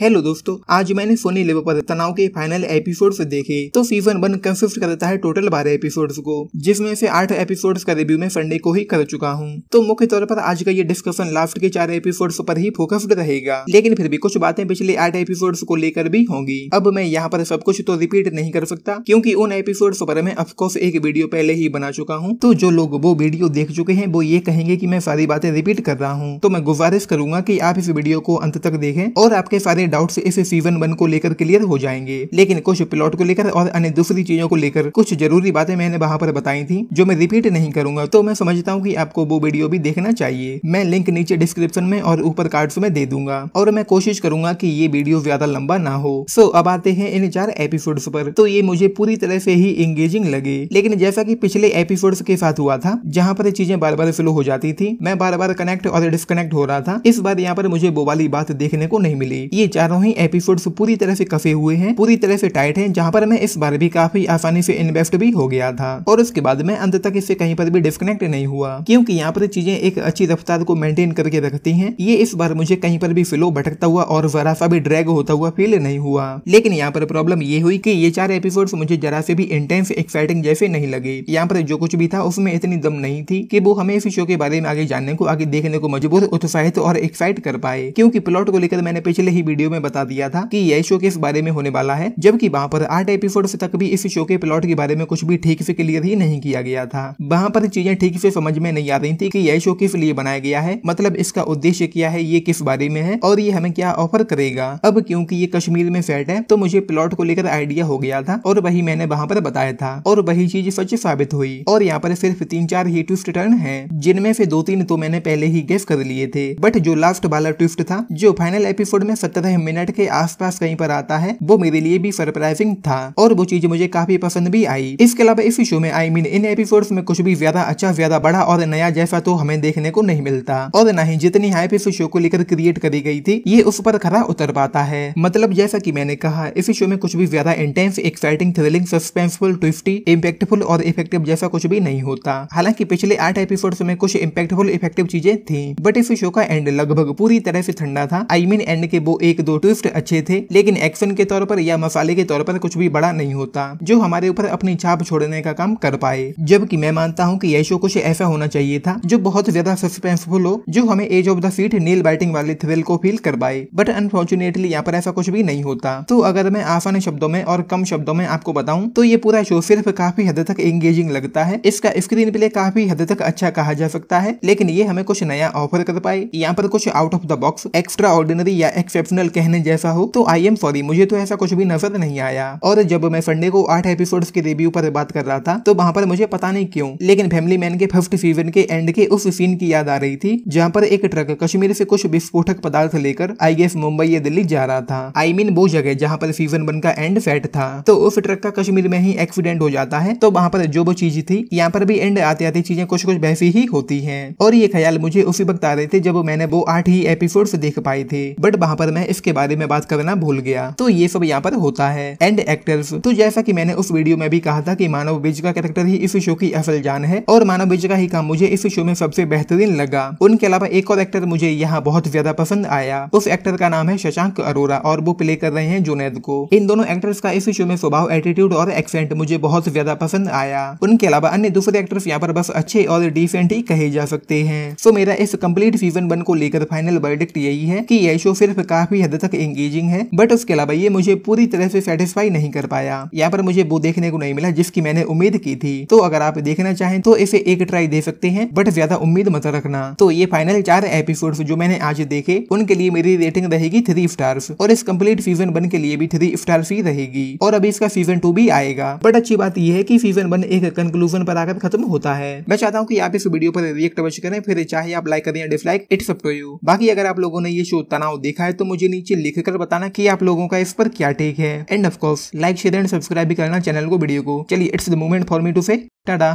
hello दोस्तों आज मैंने सोनी लेवल पर तनाव के फाइनल एपिसोड्स देखे तो सीजन वन कंसिस्ट करता है टोटल बारह एपिसोड्स को जिसमें से आठ एपिसोड्स का रिव्यू मैं संडे को ही कर चुका हूँ तो मुख्य तौर पर आज का ये डिस्कशन लास्ट के चार एपिसोड्स पर ही फोकस्ड रहेगा लेकिन फिर भी कुछ बातें पिछले आठ एपिसोड्स को लेकर भी होंगी अब मैं यहाँ पर सब कुछ तो रिपीट नहीं कर सकता क्यूँकी उन एपिसोड्स पर मैं अफकोर्स एक वीडियो पहले ही बना चुका हूँ तो जो लोग वो वीडियो देख चुके हैं वो ये कहेंगे की मैं सारी बातें रिपीट कर रहा हूँ तो मैं गुजारिश करूंगा की आप इस वीडियो को अंत तक देखें और आपके सारे डाउट डाउट्स इस सीजन वन को लेकर क्लियर हो जाएंगे लेकिन कुछ प्लॉट को लेकर और अन्य दूसरी चीजों को लेकर कुछ जरूरी बातें मैंने वहाँ पर बताई थी जो मैं रिपीट नहीं करूंगा तो मैं समझता हूँ की आपको वो वीडियो भी देखना चाहिए मैं लिंक नीचे डिस्क्रिप्शन में और ऊपर कार्ड्स में दे दूंगा और मैं कोशिश करूंगा की ये वीडियो ज्यादा लंबा ना हो सो अब आते हैं इन चार एपिसोड पर तो ये मुझे पूरी तरह से ही एंगेजिंग लगे लेकिन जैसा की पिछले एपिसोड के साथ हुआ था जहाँ पर चीजें बार बार फ्लो हो जाती थी मैं बार बार कनेक्ट और डिस्कनेक्ट हो रहा था इस बार यहाँ पर मुझे वो वाली बात देखने को नहीं मिली ये चारों ही एपिसोड पूरी तरह से कसे हुए हैं पूरी तरह से टाइट है जहाँ पर मैं इस बार भी काफी आसानी से इन्वेस्ट भी हो गया था और उसके बाद में अंत तक इससे कहीं पर भी डिस्कनेक्ट नहीं हुआ क्योंकि यहाँ पर चीजें एक अच्छी रफ्तार को मेंटेन करके रखती हैं ये इस बार मुझे कहीं पर भी फ्लो भटकता हुआ और जरा सा भी ड्रैग होता हुआ फील नहीं हुआ लेकिन यहाँ पर प्रॉब्लम ये हुई की ये चार एपिसोड मुझे जरा से भी इंटेंस एक्साइटिंग जैसे नहीं लगे यहाँ पर जो कुछ भी था उसमें इतनी दम नहीं थी की वो हमें इस शो के बारे में आगे जानने को आगे देखने को मजबूत उत्साहित और एक्साइट कर पाए क्योंकि प्लॉट को लेकर मैंने पिछले ही वीडियो वीडियो में बता दिया था कि यह शो किस बारे में होने वाला है जबकि वहाँ पर आठ एपिसोड तक भी इस शो के प्लॉट के बारे में कुछ भी ठीक से क्लियर ही नहीं किया गया था वहाँ पर चीजें ठीक से समझ में नहीं आ रही थी की यह शो किस लिए बनाया गया है मतलब इसका उद्देश्य क्या है ये किस बारे में है और ये हमें क्या ऑफर करेगा अब क्योंकि ये कश्मीर में सेट है तो मुझे प्लॉट को लेकर आइडिया हो गया था और वही मैंने वहाँ पर बताया था और वही चीज सच साबित हुई और यहाँ पर सिर्फ तीन चार ही ट्विस्ट टर्न है जिनमें से दो तीन तो मैंने पहले ही गेस कर लिए थे बट जो लास्ट वाला ट्विस्ट था जो फाइनल एपिसोड में सत्रह मिनट के आसपास कहीं पर आता है वो मेरे लिए भी सरप्राइजिंग था और वो चीज मुझे काफी पसंद भी आई इसके अलावा इस शो में आई मीन इन एपिसोड्स में कुछ भी ज्यादा अच्छा ज्यादा बड़ा और नया जैसा तो हमें देखने को नहीं मिलता और न ही जितनी हाइप इस शो को लेकर क्रिएट करी गई थी ये उस पर खरा उतर पाता है मतलब जैसा की मैंने कहा इस शो में कुछ भी ज्यादा intense exciting thrilling suspenseful twisty impactful और इफेक्टिव जैसा कुछ भी नहीं होता हालांकि पिछले आठ एपिसोड्स में कुछ इम्पेक्टफुल इफेक्टिव चीजें थी बट इस शो का एंड लगभग पूरी तरह से ठंडा था I I mean mean, and के वो एक दो ट्विस्ट अच्छे थे लेकिन एक्शन के तौर पर या मसाले के तौर पर कुछ भी बड़ा नहीं होता जो हमारे ऊपर अपनी छाप छोड़ने का काम कर पाए जबकि मैं मानता हूँ की यह शो कुछ ऐसा होना चाहिए था जो बहुत ज्यादा सस्पेंसफुल हो जो हमें edge of the feet nail biting वाले थ्रिल को फील कर पाए बट अनफॉर्चुनेटली यहाँ पर ऐसा कुछ भी नहीं होता तो अगर मैं आसान शब्दों में और कम शब्दों में आपको बताऊं तो ये पूरा शो सिर्फ काफी हद तक एंगेजिंग लगता है इसका स्क्रीन प्ले काफी हद तक अच्छा कहा जा सकता है लेकिन ये हमें कुछ नया ऑफर कर पाए यहाँ पर कुछ out of the box extraordinary या एक्सेप्शनल कहने जैसा हो तो आई एम सॉरी मुझे तो ऐसा कुछ भी नजर नहीं आया और जब मैं संडे को आठ एपिसोड के रिव्यू पर बात कर रहा था तो वहां पर मुझे पता नहीं क्यों लेकिन फैमिली मैन के फिफ्थ सीजन के एंड के उस सीन की याद आ रही थी जहाँ पर एक ट्रक कश्मीर से कुछ विस्फोटक पदार्थ लेकर आई गेस मुंबई या दिल्ली जा रहा था आई मीन वो जगह जहाँ पर सीजन वन का एंड सेट था तो उस ट्रक का कश्मीर में ही एक्सीडेंट हो जाता है तो वहाँ पर जो वो चीज थी यहाँ पर भी एंड आते आते चीजें कुछ कुछ वैसी ही होती है और ये ख्याल मुझे उसी वक्त आ रहे थे जब मैंने वो आठ ही एपिसोड देख पाए थे बट वहाँ पर मैं इसके के बारे में बात करना भूल गया तो ये सब यहाँ पर होता है एंड एक्टर्स तो जैसा की मैंने उस वीडियो में भी कहा था की मानव बीज का कैरेक्टर ही इस शो की असल जान है और मानव बीज का ही काम मुझे इस शो में सबसे बेहतरीन लगा उनके अलावा एक और एक्टर मुझे यहाँ बहुत ज्यादा पसंद आया उस एक्टर का नाम है शशांक अरोरा और वो प्ले कर रहे हैं जुनेद को इन दोनों एक्टर्स का इस शो में स्वभाव एटीट्यूड और एक्सेंट मुझे बहुत ज्यादा पसंद आया उनके अलावा अन्य दूसरे एक्टर्स यहाँ पर बस अच्छे और डिसेंट ही कहे जा सकते हैं सो मेरा इस कम्प्लीट सीजन वन को लेकर फाइनल वर्डिक्ट यही है की यह शो सिर्फ काफी हद हद तक एंगेजिंग है बट उसके अलावा ये मुझे पूरी तरह से सेटिस्फाई नहीं कर पाया यहाँ पर मुझे वो देखने को नहीं मिला जिसकी मैंने उम्मीद की थी तो अगर आप देखना चाहें तो इसे एक ट्राई दे सकते हैं बट ज्यादा उम्मीद मत रखना तो ये फाइनल चार एपिसोड जो मैंने आज देखे उनके लिए मेरी रेटिंग रहेगी थ्री स्टार्स और इस कम्प्लीट सीजन वन के लिए भी थ्री स्टार्स ही रहेगी और अभी इसका सीजन टू भी आएगा बट अच्छी बात यह है की सीजन वन एक कंक्लूजन पर आकर खत्म होता है मैं चाहता हूँ की आप इस वीडियो पर रिएक्ट अवश्य करें फिर चाहे आप लाइक करें या dislike it's up to you बाकी अगर आप लोगों ने ये शो तनाव देखा है तो मुझे नीचे लिख कर बताना की आप लोगों का इस पर क्या टेक है and of course like share and subscribe भी करना चैनल को वीडियो को चलिए it's the moment for me to say Tata